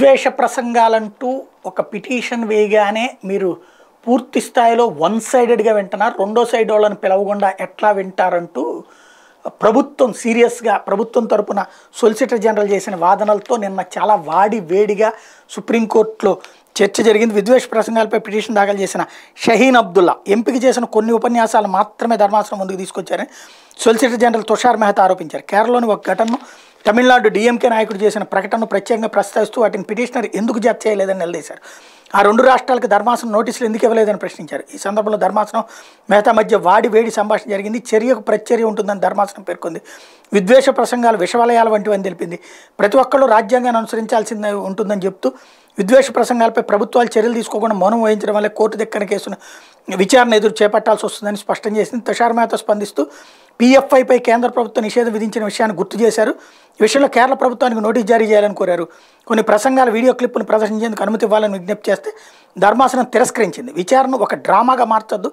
విద్వేష ప్రసంగాలంటూ ఒక పిటిషన్ వేయగానే మీరు పూర్తి స్థాయిలో వన్ సైడెడ్గా వింటున్నారు రెండో సైడ్ వాళ్ళని పిలవకుండా ఎట్లా వింటారంటూ ప్రభుత్వం సీరియస్గా ప్రభుత్వం తరపున సొలిసిటర్ జనరల్ చేసిన వాదనలతో నిన్న చాలా వాడి వేడిగా సుప్రీంకోర్టులో చర్చ జరిగింది విద్వేష ప్రసంగాలపై పిటిషన్ దాఖలు చేసిన షహీన్ అబ్దుల్లా ఎంపిక చేసిన కొన్ని ఉపన్యాసాలు మాత్రమే ధర్మాసనం ముందుకు తీసుకొచ్చారని సొలిసిటర్ జనరల్ తుషార్ మెహతా ఆరోపించారు కేరళలోని ఒక ఘటనను తమిళనాడు డిఎంకే నాయకుడు చేసిన ప్రకటనను ప్రత్యేకంగా ప్రస్తావిస్తూ వాటిని పిటిషనర్ ఎందుకు జత చేయలేదని నిలదీశారు ఆ రెండు రాష్ట్రాలకు ధర్మాసనం నోటీసులు ఎందుకు ఇవ్వలేదని ప్రశ్నించారు ఈ సందర్భంలో ధర్మాసనం మెహతా మధ్య వాడి వేడి సంభాషణ జరిగింది చర్యకు ప్రచర్య ఉంటుందని ధర్మాసనం పేర్కొంది విద్వేష ప్రసంగాలు విషవలయాలు వంటివని తెలిపింది ప్రతి ఒక్కళ్ళు రాజ్యాంగాన్ని అనుసరించాల్సింది ఉంటుందని చెప్తూ విద్వేష ప్రసంగాలపై ప్రభుత్వాలు చర్యలు తీసుకోకుండా మౌనం వహించడం వల్ల కోర్టు దక్కన కేసును విచారణ ఎదురు చేపట్టాల్సి వస్తుందని స్పష్టం చేసింది తుషార్ మేహతా స్పందిస్తూ పీఎఫ్ఐపై కేంద్ర ప్రభుత్వం నిషేధం విధించిన విషయాన్ని గుర్తు చేశారు ఈ విషయంలో కేరళ ప్రభుత్వానికి నోటీస్ జారీ చేయాలని కోరారు కొన్ని ప్రసంగాల వీడియో క్లిప్పును ప్రదర్శించేందుకు అనుమతి ఇవ్వాలని విజ్ఞప్తి చేస్తే ధర్మాసనం తిరస్కరించింది విచారణ ఒక డ్రామాగా మార్చొద్దు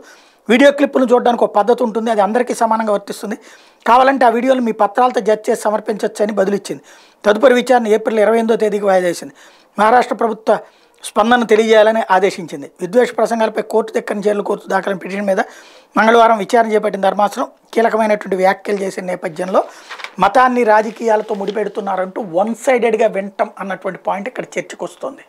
వీడియో క్లిప్పును చూడడానికి ఒక పద్ధతి ఉంటుంది అది అందరికీ సమానంగా వర్తిస్తుంది కావాలంటే ఆ వీడియోలు మీ పత్రాలతో జడ్జ్ చేసి సమర్పించవచ్చని బదులిచ్చింది తదుపరి విచారణ ఏప్రిల్ ఇరవై ఎనిమిదో తేదీకి వాయిదా మహారాష్ట్ర ప్రభుత్వ స్పందన తెలియజేయాలని ఆదేశించింది విద్వేష ప్రసంగాలపై కోర్టు దగ్గర చర్యలు కోర్టు దాఖలైన పిటిషన్ మీద మంగళవారం విచారణ చేపట్టిన ధర్మాసనం కీలకమైనటువంటి వ్యాఖ్యలు చేసిన నేపథ్యంలో మతాన్ని రాజకీయాలతో ముడిపెడుతున్నారంటూ వన్ సైడెడ్గా వింటం అన్నటువంటి పాయింట్ ఇక్కడ చర్చకు వస్తుంది